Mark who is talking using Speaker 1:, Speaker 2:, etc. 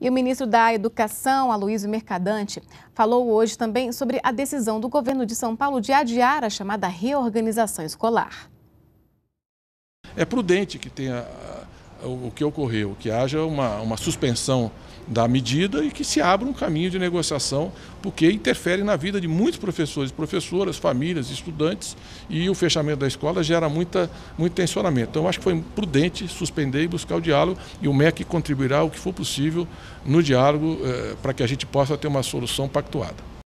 Speaker 1: E o ministro da Educação, Aloysio Mercadante, falou hoje também sobre a decisão do governo de São Paulo de adiar a chamada reorganização escolar.
Speaker 2: É prudente que tenha o que ocorreu, que haja uma, uma suspensão da medida e que se abra um caminho de negociação, porque interfere na vida de muitos professores, professoras, famílias, estudantes, e o fechamento da escola gera muita, muito tensionamento. Então, acho que foi prudente suspender e buscar o diálogo, e o MEC contribuirá o que for possível no diálogo eh, para que a gente possa ter uma solução pactuada.